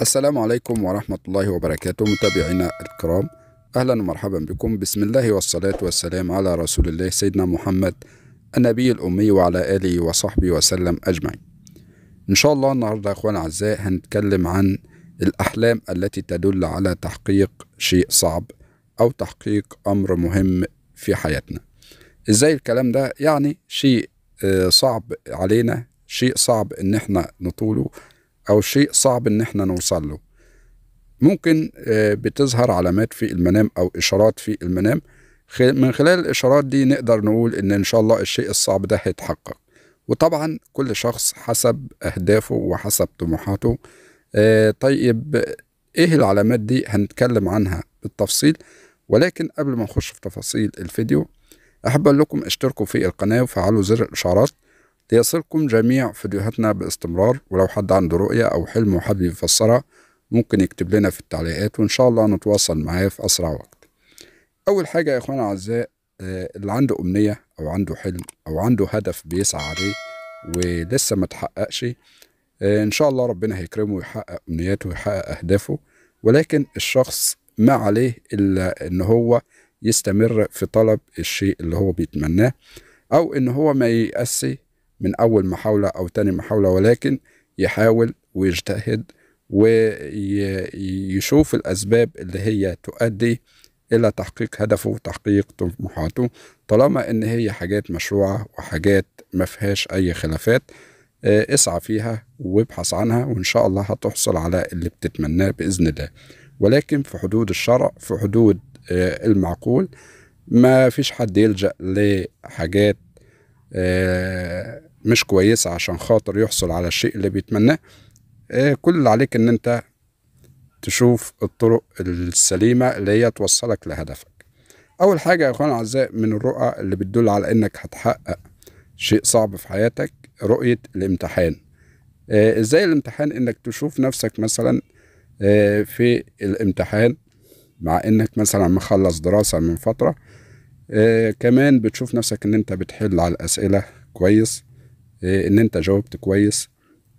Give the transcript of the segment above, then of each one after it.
السلام عليكم ورحمة الله وبركاته متابعينا الكرام أهلا ومرحبا بكم بسم الله والصلاة والسلام على رسول الله سيدنا محمد النبي الأمي وعلى آله وصحبه وسلم أجمعين إن شاء الله النهاردة أخوان عزاء هنتكلم عن الأحلام التي تدل على تحقيق شيء صعب أو تحقيق أمر مهم في حياتنا إزاي الكلام ده يعني شيء آه، صعب علينا شيء صعب إن إحنا نطوله او شيء صعب ان احنا نوصل له ممكن آه، بتظهر علامات في المنام او اشارات في المنام من خلال الاشارات دي نقدر نقول ان ان شاء الله الشيء الصعب ده هيتحقق وطبعا كل شخص حسب اهدافه وحسب طموحاته آه، طيب ايه العلامات دي هنتكلم عنها بالتفصيل ولكن قبل ما نخش في تفاصيل الفيديو احب اقول لكم اشتركوا في القناه وفعلوا زر الاشعارات ليصلكم جميع فيديوهاتنا باستمرار ولو حد عنده رؤية أو حلم وحابب يفسرها ممكن يكتب لنا في التعليقات وإن شاء الله نتواصل معاه في أسرع وقت أول حاجة يا إخوانا الأعزاء آه، اللي عنده أمنية أو عنده حلم أو عنده هدف بيسعى عليه ولسه ما تحققش آه، إن شاء الله ربنا هيكرمه ويحقق أمنياته ويحقق أهدافه ولكن الشخص ما عليه إلا إن هو يستمر في طلب الشيء اللي هو بيتمناه أو إن هو ما ييأسش من أول محاولة أو تاني محاولة ولكن يحاول ويجتهد ويشوف الأسباب اللي هي تؤدي إلى تحقيق هدفه وتحقيق طموحاته طالما إن هي حاجات مشروعة وحاجات ما فيهاش أي خلافات آه، اسعى فيها وابحث عنها وإن شاء الله هتحصل على اللي بتتمناه بإذن الله ولكن في حدود الشرع في حدود آه، المعقول ما فيش حد يلجأ لحاجات آه، مش كويسة عشان خاطر يحصل على الشيء اللي بيتمناه آه، كل اللي عليك ان انت تشوف الطرق السليمة اللي هي توصلك لهدفك اول حاجة يا اخوان الاعزاء من الرؤى اللي بتدل على انك هتحقق شيء صعب في حياتك رؤية الامتحان آه، ازاي الامتحان انك تشوف نفسك مثلا آه، في الامتحان مع انك مثلا مخلص دراسة من فترة كمان بتشوف نفسك ان انت بتحل على الاسئلة كويس آه، ان انت جاوبت كويس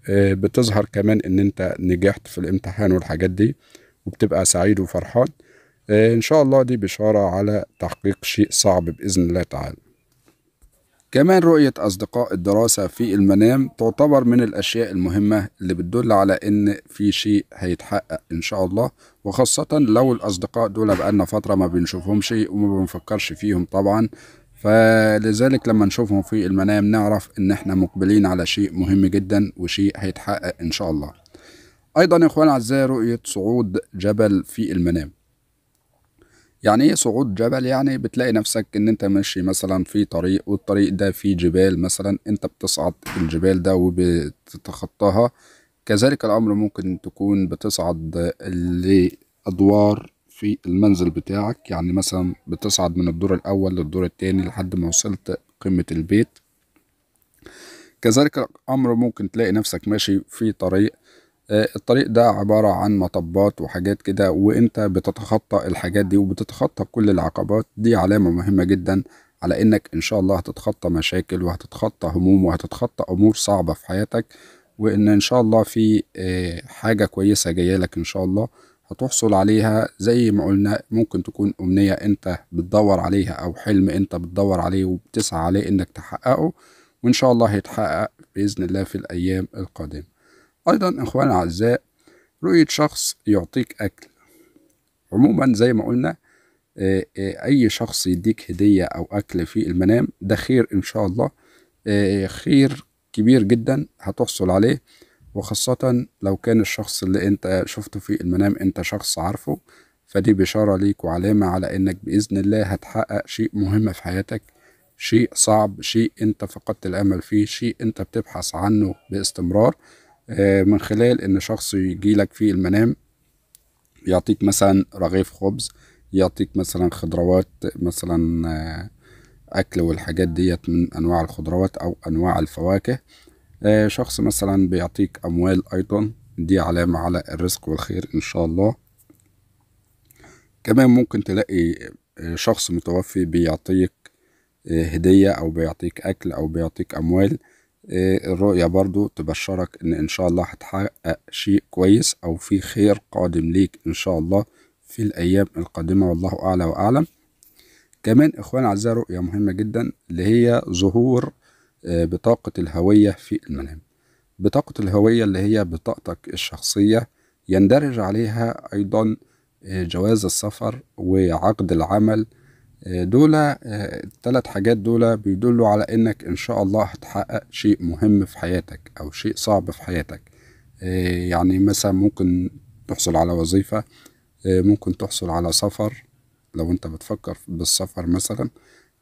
آه، بتظهر كمان ان انت نجحت في الامتحان والحاجات دي وبتبقى سعيد وفرحان آه، ان شاء الله دي بشارة على تحقيق شيء صعب بإذن الله تعالى كمان رؤية أصدقاء الدراسة في المنام تعتبر من الأشياء المهمة اللي بتدل على إن في شيء هيتحقق إن شاء الله وخاصة لو الأصدقاء دول بقالنا فترة ما بنشوفهمش وما بنفكرش فيهم طبعا فلذلك لما نشوفهم في المنام نعرف ان احنا مقبلين على شيء مهم جدا وشيء هيتحقق ان شاء الله ايضا يا اخوان اعزائي رؤيه صعود جبل في المنام يعني ايه صعود جبل يعني بتلاقي نفسك ان انت ماشي مثلا في طريق والطريق ده فيه جبال مثلا انت بتصعد الجبال ده وبتتخطاها كذلك الامر ممكن تكون بتصعد لادوار في المنزل بتاعك يعني مثلا بتصعد من الدور الأول للدور التاني لحد ما وصلت قمة البيت كذلك الأمر ممكن تلاقي نفسك ماشي في طريق آه، الطريق ده عبارة عن مطبات وحاجات كده وانت بتتخطى الحاجات دي وبتتخطى كل العقبات دي علامة مهمة جدا على انك ان شاء الله هتتخطى مشاكل وهتتخطى هموم وهتتخطى امور صعبة في حياتك وان ان شاء الله في آه، حاجة كويسة جاية لك ان شاء الله هتحصل عليها زي ما قلنا ممكن تكون أمنية أنت بتدور عليها أو حلم أنت بتدور عليه وبتسعى عليه إنك تحققه وإن شاء الله هيتحقق بإذن الله في الأيام القادمة أيضا إخوان الأعزاء رؤية شخص يعطيك أكل عموما زي ما قلنا آه، آه، أي شخص يديك هدية أو أكل في المنام ده خير إن شاء الله آه، خير كبير جدا هتحصل عليه وخاصة لو كان الشخص اللي انت شفته في المنام انت شخص عارفه فدي بشارة ليك وعلامة على انك بإذن الله هتحقق شيء مهم في حياتك شيء صعب شيء انت فقدت الامل فيه شيء انت بتبحث عنه باستمرار آه، من خلال ان شخص يجيلك في المنام يعطيك مثلا رغيف خبز يعطيك مثلا خضروات مثلا آه، اكل والحاجات ديت من انواع الخضروات او انواع الفواكه آه، شخص مثلا بيعطيك أموال أيضا دي علامة على الرزق والخير إن شاء الله كمان ممكن تلاقي آه، شخص متوفي بيعطيك آه، هدية أو بيعطيك أكل أو بيعطيك أموال الرؤية برضو تبشرك إن إن شاء الله هتحقق شيء كويس أو في خير قادم ليك إن شاء الله في الأيام القادمة والله أعلى وأعلم كمان إخوان أعزائي رؤية مهمة جدا اللي هي ظهور آه، بطاقة الهوية في المنام بطاقة الهوية اللي هي بطاقتك الشخصية يندرج عليها أيضا آه، جواز السفر وعقد العمل آه، دول الثلاث حاجات دول بيدلوا على انك ان شاء الله هتحقق شيء مهم في حياتك او شيء صعب في حياتك يعني مثلا ممكن تحصل على وظيفة ممكن تحصل على سفر لو انت بتفكر بالسفر مثلا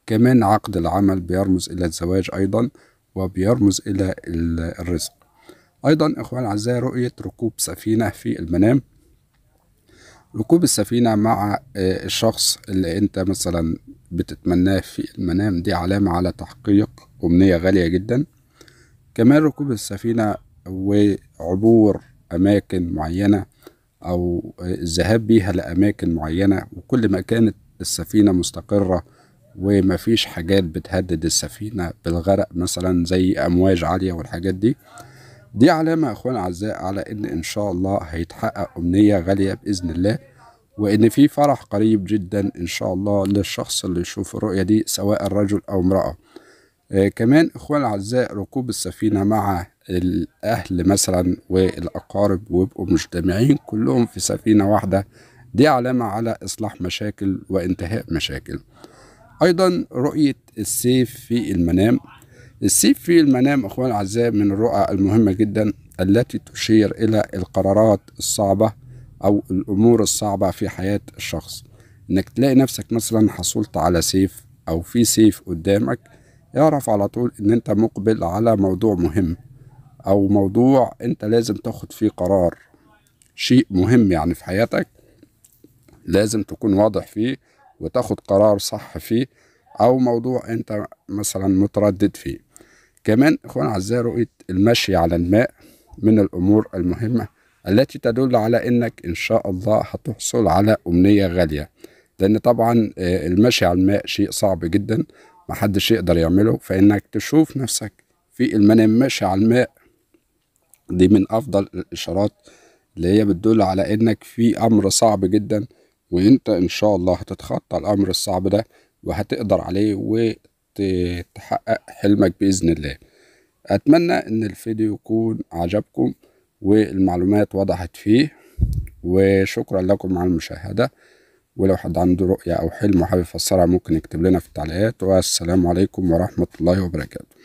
كمان عقد العمل بيرمز إلى الزواج أيضا وبيرمز إلى الرزق أيضا إخوان الأعزاء رؤية ركوب سفينة في المنام ركوب السفينة مع آه، الشخص اللي أنت مثلا بتتمناه في المنام دي علامة على تحقيق أمنية غالية جدا كمان ركوب السفينة وعبور أماكن معينة أو آه، الذهاب بيها لأماكن معينة وكل ما كانت السفينة مستقرة ومفيش حاجات بتهدد السفينة بالغرق مثلا زي أمواج عالية والحاجات دي دي علامة يا أخوان أعزاء على إن إن شاء الله هيتحقق أمنية غالية بإذن الله وإن في فرح قريب جدا إن شاء الله للشخص اللي يشوف الرؤية دي سواء رجل أو امرأة آه كمان إخوان أعزاء ركوب السفينة مع الأهل مثلا والأقارب ويبقوا مجتمعين كلهم في سفينة واحدة دي علامة على إصلاح مشاكل وإنتهاء مشاكل أيضا رؤية السيف في المنام السيف في المنام أخوان الأعزاء من الرؤى المهمة جدا التي تشير إلى القرارات الصعبة أو الأمور الصعبة في حياة الشخص إنك تلاقي نفسك مثلا حصلت على سيف أو في سيف قدامك يعرف على طول إن أنت مقبل على موضوع مهم أو موضوع أنت لازم تاخد فيه قرار شيء مهم يعني في حياتك لازم تكون واضح فيه وتاخد قرار صح فيه او موضوع انت مثلا متردد فيه كمان اخوان اعزائي رؤيه المشي على الماء من الامور المهمه التي تدل على انك ان شاء الله هتحصل على امنيه غاليه لان طبعا آه، المشي على الماء شيء صعب جدا محدش يقدر يعمله فانك تشوف نفسك في المنام ماشي على الماء دي من افضل الاشارات اللي هي بتدل على انك في امر صعب جدا وانت ان شاء الله هتتخطى الامر الصعب ده وهتقدر عليه وتحقق حلمك باذن الله اتمنى ان الفيديو يكون عجبكم والمعلومات وضحت فيه وشكرا لكم على المشاهده ولو حد عنده رؤية أو حلم وحابب يفسرها ممكن يكتب لنا في التعليقات والسلام عليكم ورحمة الله وبركاته